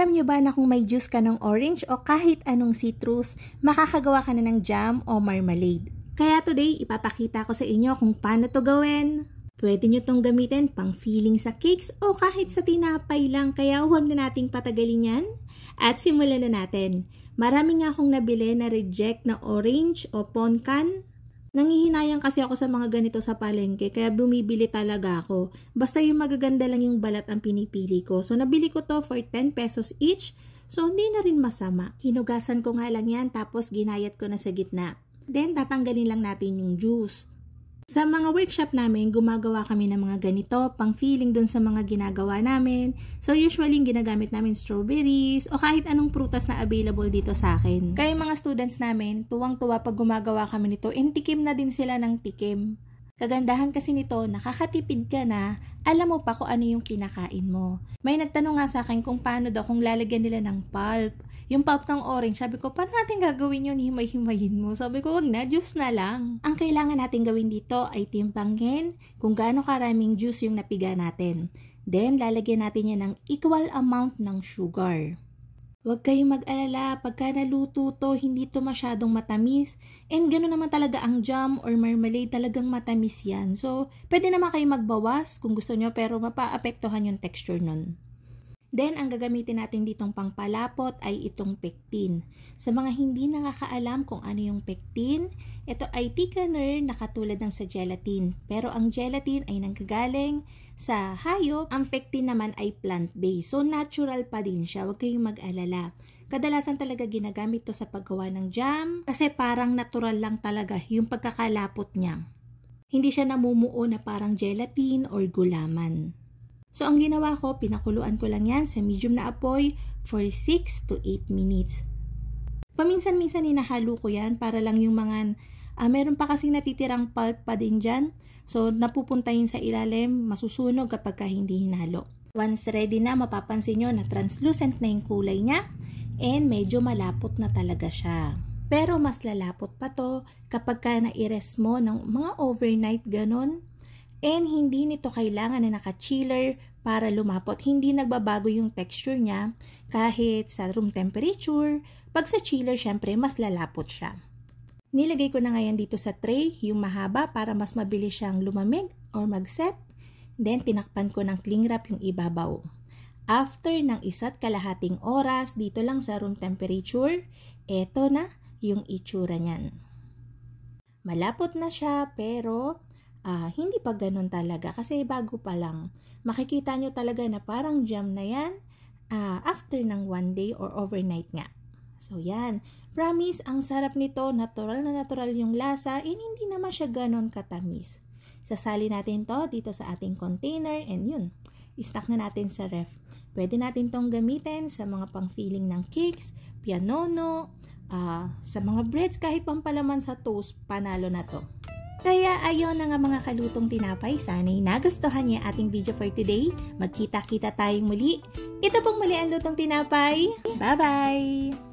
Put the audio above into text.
Alam nyo ba na kung may juice ka ng orange o kahit anong citrus, makakagawa ka na ng jam o marmalade. Kaya today, ipapakita ko sa inyo kung paano to gawin. Pwede nyo tong gamitin pang filling sa cakes o kahit sa tinapay lang kaya huwag na nating patagalin yan. At simulan na natin. Marami nga akong nabili na reject na orange o ponkan Nangihinayang kasi ako sa mga ganito sa palengke kaya bumibili talaga ako. Basta yung magaganda lang yung balat ang pinipili ko. So nabili ko to for 10 pesos each. So hindi na rin masama. Hinugasan ko nga lang yan tapos ginayat ko na sa gitna. Then tatanggalin lang natin yung juice. Sa mga workshop namin, gumagawa kami ng mga ganito, pang feeling dun sa mga ginagawa namin. So usually, ginagamit namin strawberries o kahit anong prutas na available dito sa akin. Kaya mga students namin, tuwang-tuwa pag gumagawa kami nito, intikim na din sila ng tikim. Kagandahan kasi nito, nakakatipid ka na, alam mo pa kung ano yung kinakain mo. May nagtanong nga sa akin kung paano daw kung lalagyan nila ng pulp. Yung pulp ng orange, sabi ko, paano natin gagawin yun? Himay-himayin mo. Sabi ko, wag na, juice na lang. Ang kailangan natin gawin dito ay timpangin kung gaano karaming juice yung napiga natin. Then, lalagyan natin yan ng equal amount ng sugar. Huwag kayong mag-alala, pagka naluto to, hindi to masyadong matamis. And gano'n naman talaga ang jam or marmalade, talagang matamis yan. So, pwede naman kayo magbawas kung gusto nyo, pero mapaapektuhan yung texture nun. Then, ang gagamitin natin ditong pangpalapot ay itong pectin. Sa mga hindi nakakaalam kung ano yung pectin, ito ay thickener na katulad ng sa gelatin. Pero ang gelatin ay nanggagaling sa hayop. Ang pectin naman ay plant-based. So, natural pa din siya. Huwag kayong mag-alala. Kadalasan talaga ginagamit to sa paggawa ng jam kasi parang natural lang talaga yung pagkakalapot niya. Hindi siya namumuo na parang gelatin or gulaman. So, ang ginawa ko, pinakuluan ko lang yan sa medium na apoy for 6 to 8 minutes. Paminsan-minsan inahalo ko yan para lang yung mga, uh, meron pa kasing natitirang pulp pa din dyan. So, napupunta yun sa ilalim, masusunog kapag ka hindi hinalo. Once ready na, mapapansin nyo na translucent na yung kulay niya and medyo malapot na talaga siya. Pero mas lalapot pa to kapag ka na-rest mo ng mga overnight ganun And hindi nito kailangan na naka-chiller para lumapot. Hindi nagbabago yung texture niya kahit sa room temperature. Pag sa chiller, syempre, mas lalapot siya. Nilagay ko na ngayon dito sa tray yung mahaba para mas mabilis siyang lumamig or mag-set. Then, tinakpan ko ng cling wrap yung ibabaw. After ng isa't kalahating oras, dito lang sa room temperature, eto na yung itsura niyan. Malapot na siya pero uh, hindi pa ganun talaga kasi bago pa lang. Makikita nyo talaga na parang jam na yan uh, after ng one day or overnight nga. So yan, promise ang sarap nito, natural na natural yung lasa and hindi naman siya ganun katamis. Sasali natin to dito sa ating container and yun, istack na natin sa ref. Pwede natin tong gamitin sa mga pang-feeling ng cakes, pianono, uh, sa mga breads, kahit pampalaman sa toast, panalo na to. Kaya ayon na nga mga kalutong tinapay, sana'y nagustuhan niya ating video for today. Magkita-kita tayong muli. Ito pong muli ang lutong tinapay. Bye-bye!